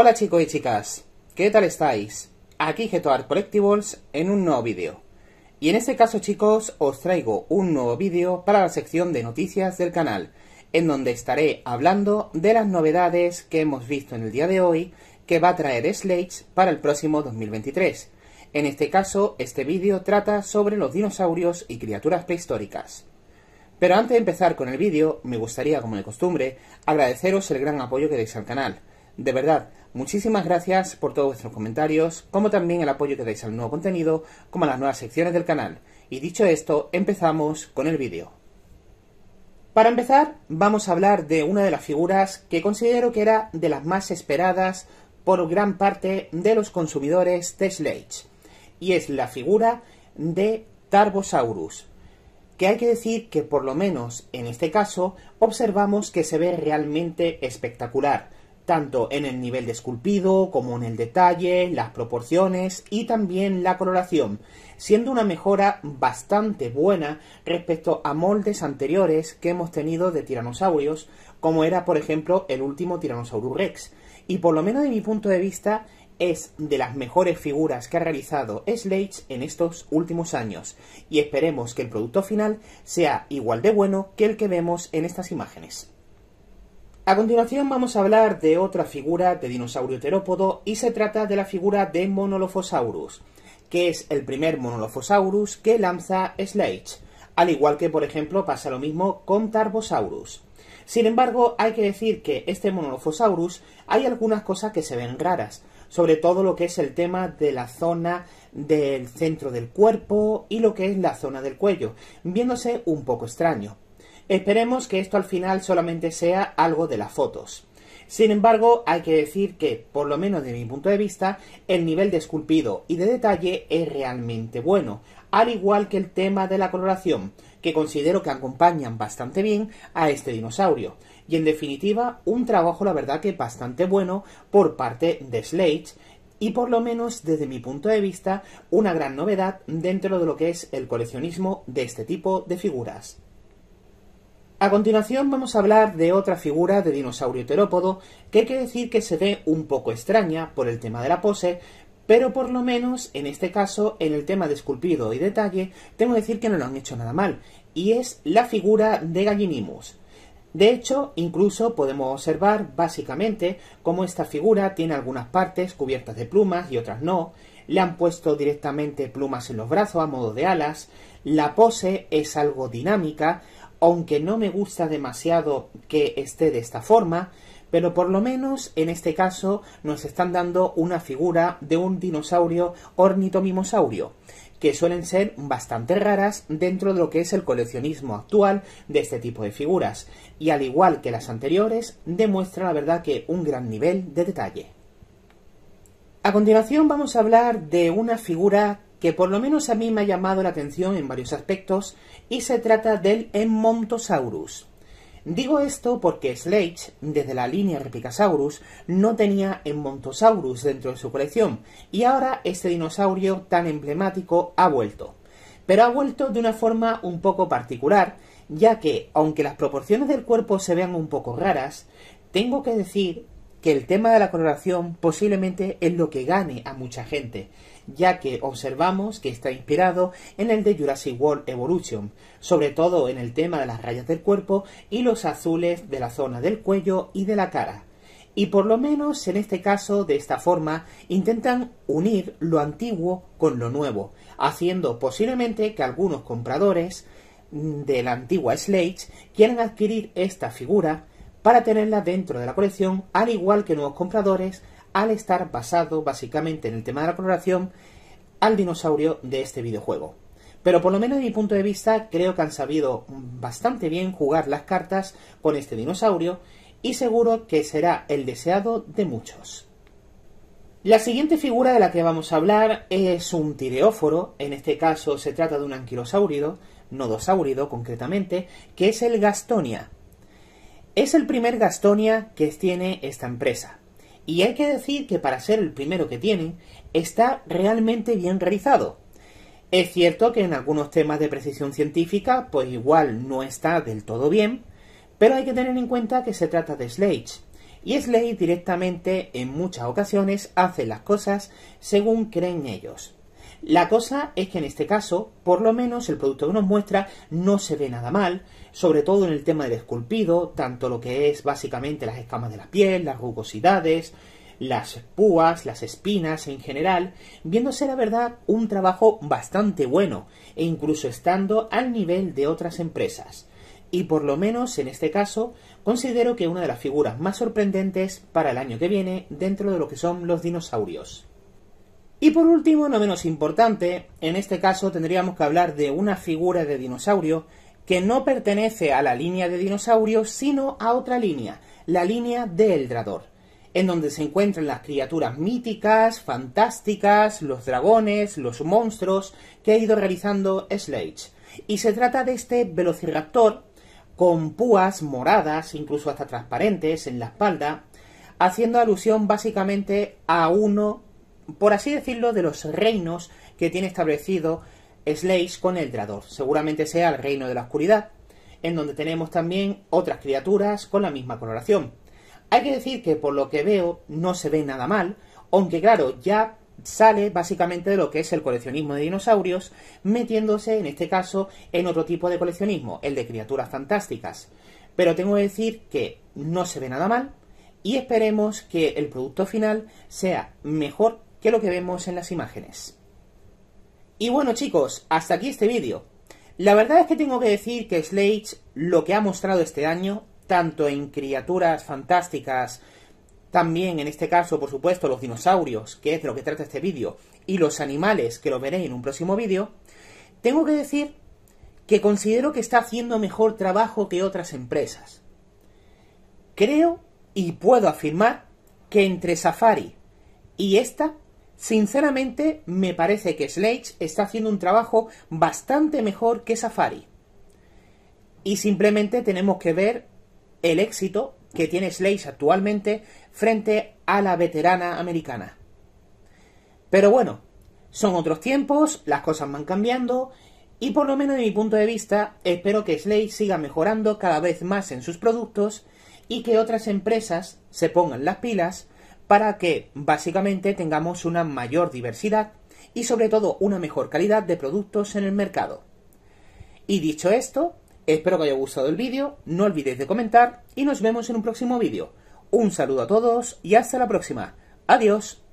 Hola chicos y chicas, ¿qué tal estáis? Aquí GetoArt Collectibles en un nuevo vídeo. Y en este caso chicos, os traigo un nuevo vídeo para la sección de noticias del canal, en donde estaré hablando de las novedades que hemos visto en el día de hoy que va a traer Slate para el próximo 2023. En este caso, este vídeo trata sobre los dinosaurios y criaturas prehistóricas. Pero antes de empezar con el vídeo, me gustaría, como de costumbre, agradeceros el gran apoyo que deis al canal. De verdad, Muchísimas gracias por todos vuestros comentarios, como también el apoyo que dais al nuevo contenido, como a las nuevas secciones del canal. Y dicho esto, empezamos con el vídeo. Para empezar, vamos a hablar de una de las figuras que considero que era de las más esperadas por gran parte de los consumidores de Sledge, y es la figura de Tarbosaurus, que hay que decir que por lo menos en este caso observamos que se ve realmente espectacular, tanto en el nivel de esculpido como en el detalle, las proporciones y también la coloración, siendo una mejora bastante buena respecto a moldes anteriores que hemos tenido de tiranosaurios, como era por ejemplo el último Tiranosaurus Rex. Y por lo menos de mi punto de vista es de las mejores figuras que ha realizado Slade en estos últimos años y esperemos que el producto final sea igual de bueno que el que vemos en estas imágenes. A continuación vamos a hablar de otra figura de dinosaurio terópodo y se trata de la figura de Monolophosaurus, que es el primer Monolophosaurus que lanza Slade, al igual que por ejemplo pasa lo mismo con Tarbosaurus. Sin embargo, hay que decir que este Monolophosaurus hay algunas cosas que se ven raras, sobre todo lo que es el tema de la zona del centro del cuerpo y lo que es la zona del cuello, viéndose un poco extraño. Esperemos que esto al final solamente sea algo de las fotos. Sin embargo, hay que decir que, por lo menos de mi punto de vista, el nivel de esculpido y de detalle es realmente bueno, al igual que el tema de la coloración, que considero que acompañan bastante bien a este dinosaurio. Y en definitiva, un trabajo la verdad que bastante bueno por parte de Slade, y por lo menos desde mi punto de vista, una gran novedad dentro de lo que es el coleccionismo de este tipo de figuras. A continuación vamos a hablar de otra figura de dinosaurio terópodo que hay que decir que se ve un poco extraña por el tema de la pose, pero por lo menos en este caso, en el tema de esculpido y detalle, tengo que decir que no lo han hecho nada mal, y es la figura de Gallinimus. De hecho, incluso podemos observar básicamente cómo esta figura tiene algunas partes cubiertas de plumas y otras no, le han puesto directamente plumas en los brazos a modo de alas, la pose es algo dinámica, aunque no me gusta demasiado que esté de esta forma, pero por lo menos en este caso nos están dando una figura de un dinosaurio ornitomimosaurio, que suelen ser bastante raras dentro de lo que es el coleccionismo actual de este tipo de figuras, y al igual que las anteriores, demuestra la verdad que un gran nivel de detalle. A continuación vamos a hablar de una figura que por lo menos a mí me ha llamado la atención en varios aspectos, y se trata del Emmontosaurus. Digo esto porque Slade, desde la línea Replicasaurus, no tenía Emmontosaurus dentro de su colección, y ahora este dinosaurio tan emblemático ha vuelto. Pero ha vuelto de una forma un poco particular, ya que, aunque las proporciones del cuerpo se vean un poco raras, tengo que decir que el tema de la coloración posiblemente es lo que gane a mucha gente ya que observamos que está inspirado en el de Jurassic World Evolution, sobre todo en el tema de las rayas del cuerpo y los azules de la zona del cuello y de la cara. Y por lo menos en este caso, de esta forma, intentan unir lo antiguo con lo nuevo, haciendo posiblemente que algunos compradores de la antigua Slate quieran adquirir esta figura para tenerla dentro de la colección, al igual que nuevos compradores al estar basado básicamente en el tema de la coloración al dinosaurio de este videojuego. Pero por lo menos de mi punto de vista creo que han sabido bastante bien jugar las cartas con este dinosaurio y seguro que será el deseado de muchos. La siguiente figura de la que vamos a hablar es un tireóforo, en este caso se trata de un anquilosáurido, nodosáurido concretamente, que es el Gastonia. Es el primer Gastonia que tiene esta empresa. Y hay que decir que para ser el primero que tienen, está realmente bien realizado. Es cierto que en algunos temas de precisión científica, pues igual no está del todo bien, pero hay que tener en cuenta que se trata de Slade. Y Slade directamente en muchas ocasiones hace las cosas según creen ellos. La cosa es que en este caso, por lo menos el producto que nos muestra no se ve nada mal, sobre todo en el tema del esculpido, tanto lo que es básicamente las escamas de la piel, las rugosidades, las espúas, las espinas en general, viéndose la verdad un trabajo bastante bueno e incluso estando al nivel de otras empresas. Y por lo menos en este caso, considero que una de las figuras más sorprendentes para el año que viene dentro de lo que son los dinosaurios. Y por último, no menos importante, en este caso tendríamos que hablar de una figura de dinosaurio que no pertenece a la línea de dinosaurios, sino a otra línea, la línea de Eldrador, en donde se encuentran las criaturas míticas, fantásticas, los dragones, los monstruos que ha ido realizando Slade. Y se trata de este velociraptor con púas moradas, incluso hasta transparentes, en la espalda, haciendo alusión básicamente a uno por así decirlo, de los reinos que tiene establecido Slays con el Eldrador. Seguramente sea el reino de la oscuridad, en donde tenemos también otras criaturas con la misma coloración. Hay que decir que por lo que veo no se ve nada mal, aunque claro, ya sale básicamente de lo que es el coleccionismo de dinosaurios, metiéndose en este caso en otro tipo de coleccionismo, el de criaturas fantásticas. Pero tengo que decir que no se ve nada mal y esperemos que el producto final sea mejor que lo que vemos en las imágenes. Y bueno chicos, hasta aquí este vídeo. La verdad es que tengo que decir que Slade lo que ha mostrado este año, tanto en criaturas fantásticas, también en este caso por supuesto los dinosaurios, que es de lo que trata este vídeo, y los animales, que lo veréis en un próximo vídeo, tengo que decir que considero que está haciendo mejor trabajo que otras empresas. Creo y puedo afirmar que entre Safari y esta Sinceramente, me parece que Slade está haciendo un trabajo bastante mejor que Safari. Y simplemente tenemos que ver el éxito que tiene Slade actualmente frente a la veterana americana. Pero bueno, son otros tiempos, las cosas van cambiando y por lo menos de mi punto de vista, espero que Slade siga mejorando cada vez más en sus productos y que otras empresas se pongan las pilas para que básicamente tengamos una mayor diversidad y sobre todo una mejor calidad de productos en el mercado. Y dicho esto, espero que haya gustado el vídeo, no olvidéis de comentar y nos vemos en un próximo vídeo. Un saludo a todos y hasta la próxima. Adiós.